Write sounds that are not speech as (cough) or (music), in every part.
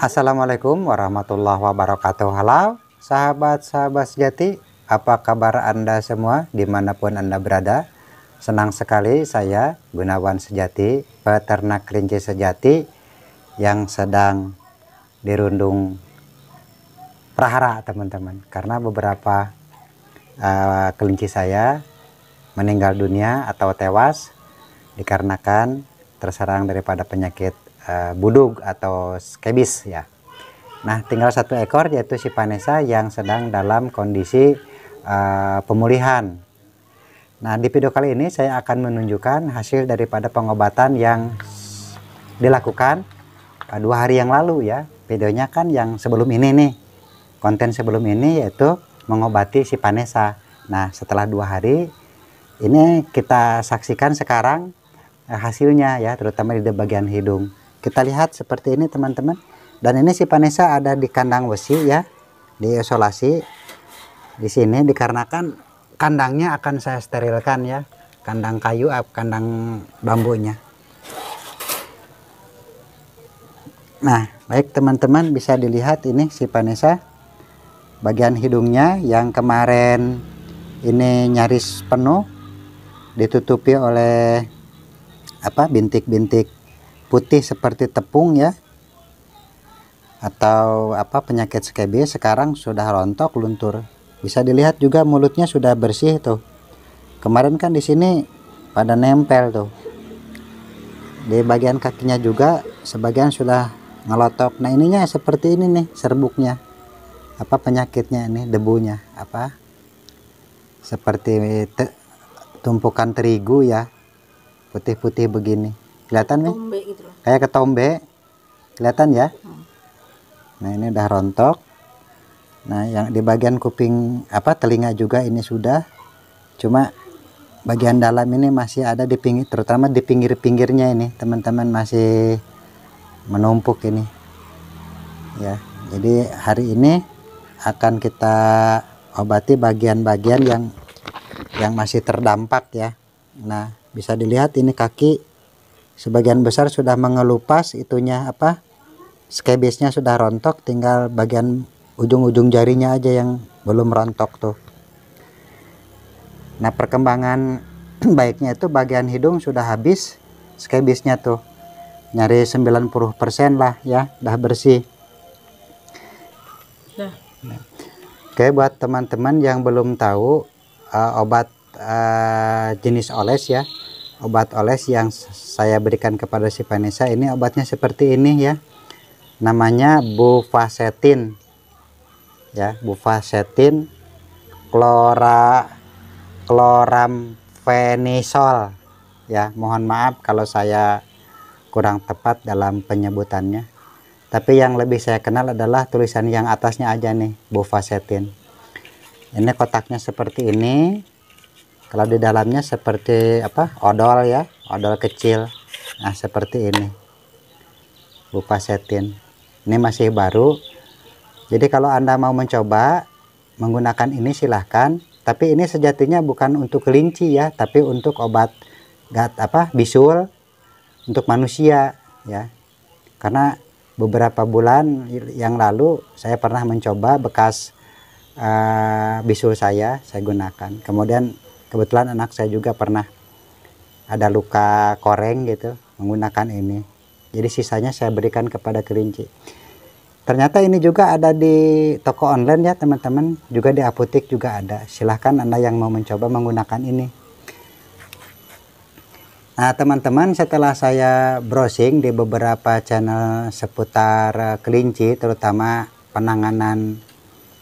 Assalamualaikum warahmatullahi wabarakatuh Halo sahabat-sahabat sejati Apa kabar Anda semua dimanapun Anda berada Senang sekali saya Gunawan Sejati Peternak kelinci sejati Yang sedang dirundung prahara teman-teman Karena beberapa uh, kelinci saya meninggal dunia atau tewas Dikarenakan terserang daripada penyakit Eh, budug atau skebis ya. Nah, tinggal satu ekor yaitu si Vanessa yang sedang dalam kondisi uh, pemulihan. Nah, di video kali ini saya akan menunjukkan hasil daripada pengobatan yang dilakukan uh, dua hari yang lalu ya. Videonya kan yang sebelum ini nih. Konten sebelum ini yaitu mengobati si Vanessa. Nah, setelah dua hari ini kita saksikan sekarang hasilnya ya, terutama di bagian hidung kita lihat seperti ini teman-teman dan ini si Vanessa ada di kandang besi ya di isolasi di sini dikarenakan kandangnya akan saya sterilkan ya kandang kayu kandang bambunya nah baik teman-teman bisa dilihat ini si Vanessa bagian hidungnya yang kemarin ini nyaris penuh ditutupi oleh apa bintik-bintik putih seperti tepung ya atau apa penyakit skb sekarang sudah rontok luntur bisa dilihat juga mulutnya sudah bersih tuh kemarin kan di sini pada nempel tuh di bagian kakinya juga sebagian sudah ngelotok nah ininya seperti ini nih serbuknya apa penyakitnya ini debunya apa seperti te tumpukan terigu ya putih-putih begini kelihatan nih kan? gitu kayak ketombe kelihatan ya hmm. nah ini udah rontok nah yang di bagian kuping apa telinga juga ini sudah cuma bagian dalam ini masih ada di pinggir terutama di pinggir-pinggirnya ini teman-teman masih menumpuk ini ya jadi hari ini akan kita obati bagian-bagian yang yang masih terdampak ya nah bisa dilihat ini kaki sebagian besar sudah mengelupas itunya apa skebisnya sudah rontok tinggal bagian ujung-ujung jarinya aja yang belum rontok tuh nah perkembangan (clears throat) baiknya itu bagian hidung sudah habis skebisnya tuh nyari 90% lah ya udah bersih oke buat teman-teman yang belum tahu uh, obat uh, jenis oles ya obat oles yang saya berikan kepada si Vanessa ini obatnya seperti ini ya namanya bufasetin ya bufasetin klora kloramfenisol ya mohon maaf kalau saya kurang tepat dalam penyebutannya tapi yang lebih saya kenal adalah tulisan yang atasnya aja nih bufasetin ini kotaknya seperti ini kalau di dalamnya seperti apa odol ya odol kecil nah seperti ini lupa setin ini masih baru jadi kalau anda mau mencoba menggunakan ini silahkan tapi ini sejatinya bukan untuk kelinci ya tapi untuk obat gat apa bisul untuk manusia ya karena beberapa bulan yang lalu saya pernah mencoba bekas uh, bisul saya saya gunakan kemudian kebetulan anak saya juga pernah ada luka koreng gitu menggunakan ini jadi sisanya saya berikan kepada kelinci ternyata ini juga ada di toko online ya teman-teman juga di apotek juga ada silahkan anda yang mau mencoba menggunakan ini nah teman-teman setelah saya browsing di beberapa channel seputar kelinci terutama penanganan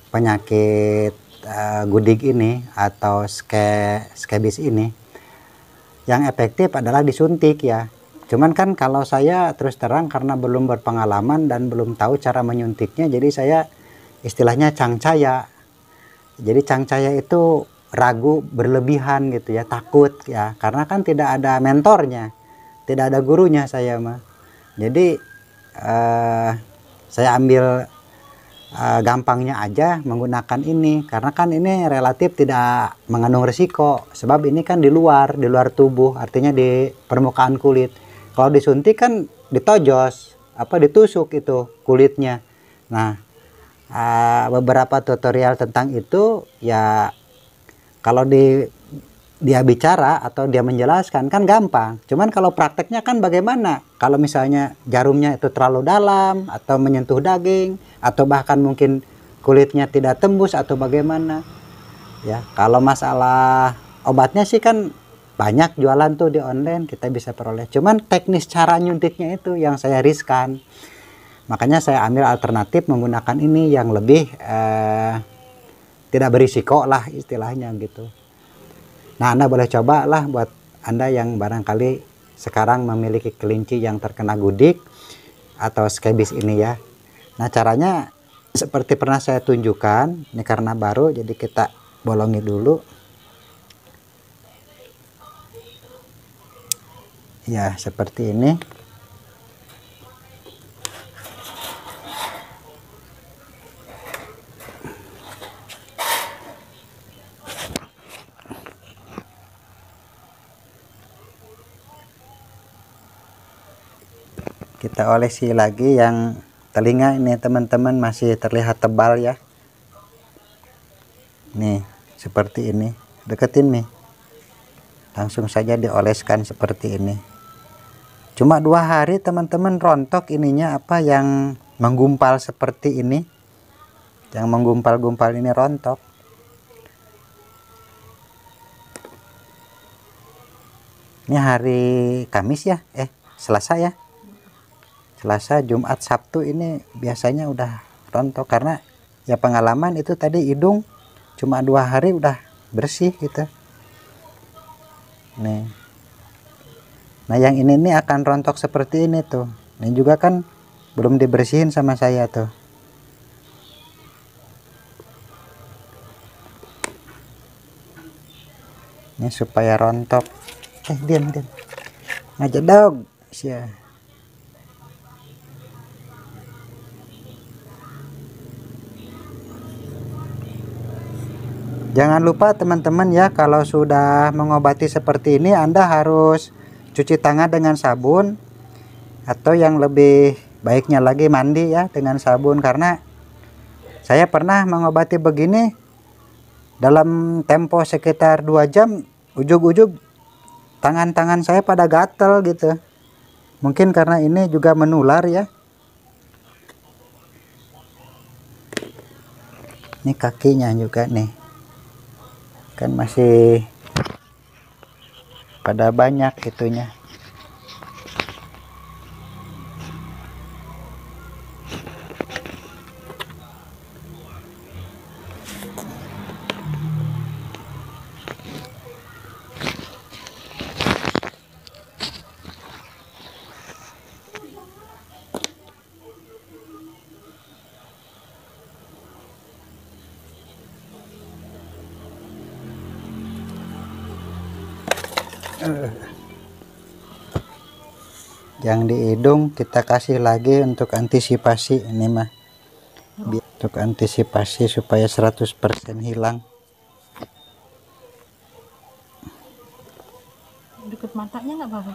penyakit Eh, gudik ini atau ske, skebis ini yang efektif adalah disuntik ya cuman kan kalau saya terus terang karena belum berpengalaman dan belum tahu cara menyuntiknya jadi saya istilahnya cangcaya jadi cangcaya itu ragu berlebihan gitu ya takut ya karena kan tidak ada mentornya tidak ada gurunya saya mah jadi eh, saya ambil uh, gampangnya aja menggunakan ini karena kan ini relatif tidak mengandung risiko sebab ini kan di luar di luar tubuh artinya di permukaan kulit kalau disuntik kan ditojos apa ditusuk itu kulitnya nah uh, beberapa tutorial tentang itu ya kalau di dia bicara atau dia menjelaskan kan gampang. Cuman kalau prakteknya kan bagaimana? Kalau misalnya jarumnya itu terlalu dalam atau menyentuh daging atau bahkan mungkin kulitnya tidak tembus atau bagaimana? Ya, kalau masalah obatnya sih kan banyak jualan tuh di online kita bisa peroleh. Cuman teknis cara nyuntiknya itu yang saya riskan. Makanya saya ambil alternatif menggunakan ini yang lebih eh, tidak berisiko lah istilahnya gitu. Nah, Anda boleh cobalah buat Anda yang barangkali sekarang memiliki kelinci yang terkena gudik atau skabies ini ya. Nah, caranya seperti pernah saya tunjukkan, ini karena baru jadi kita bolongi dulu. Ya, seperti ini. kita olesi lagi yang telinga ini teman-teman masih terlihat tebal ya nih seperti ini deketin nih langsung saja dioleskan seperti ini cuma dua hari teman-teman rontok ininya apa yang menggumpal seperti ini yang menggumpal-gumpal ini rontok ini hari Kamis ya eh Selasa ya Selasa Jumat Sabtu ini biasanya udah rontok karena ya pengalaman itu tadi hidung cuma dua hari udah bersih gitu nih nah yang ini nih akan rontok seperti ini tuh ini juga kan belum dibersihin sama saya tuh ini supaya rontok eh diam diam ngajak dog, siap. Jangan lupa teman-teman ya kalau sudah mengobati seperti ini Anda harus cuci tangan dengan sabun atau yang lebih baiknya lagi mandi ya dengan sabun karena saya pernah mengobati begini dalam tempo sekitar dua jam ujug-ujug tangan-tangan saya pada gatel gitu mungkin karena ini juga menular ya ini kakinya juga nih kan masih pada banyak itunya yang di hidung kita kasih lagi untuk antisipasi ini mah untuk antisipasi supaya 100% hilang deket matanya nggak apa-apa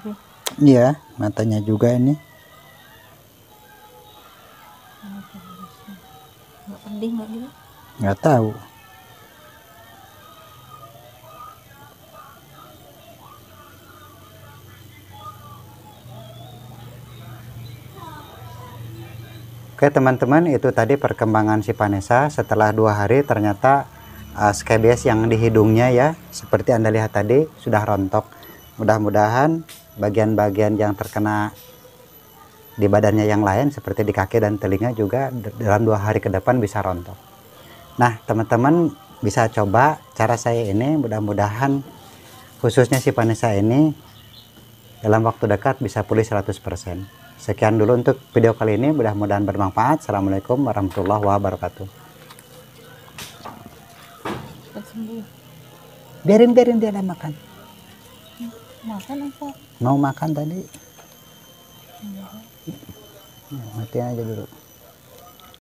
iya matanya juga ini nggak pedih nggak gitu nggak tahu Oke teman-teman itu tadi perkembangan si Vanessa setelah dua hari ternyata uh, eh, skabies yang di hidungnya ya seperti anda lihat tadi sudah rontok. Mudah-mudahan bagian-bagian yang terkena di badannya yang lain seperti di kaki dan telinga juga dalam dua hari ke depan bisa rontok. Nah teman-teman bisa coba cara saya ini mudah-mudahan khususnya si Vanessa ini dalam waktu dekat bisa pulih 100%. Sekian dulu untuk video kali ini, mudah-mudahan bermanfaat. Assalamualaikum warahmatullahi wabarakatuh. Biarin biarin dia lah makan. Makan apa? Mau makan tadi. Iya. Matiin aja dulu.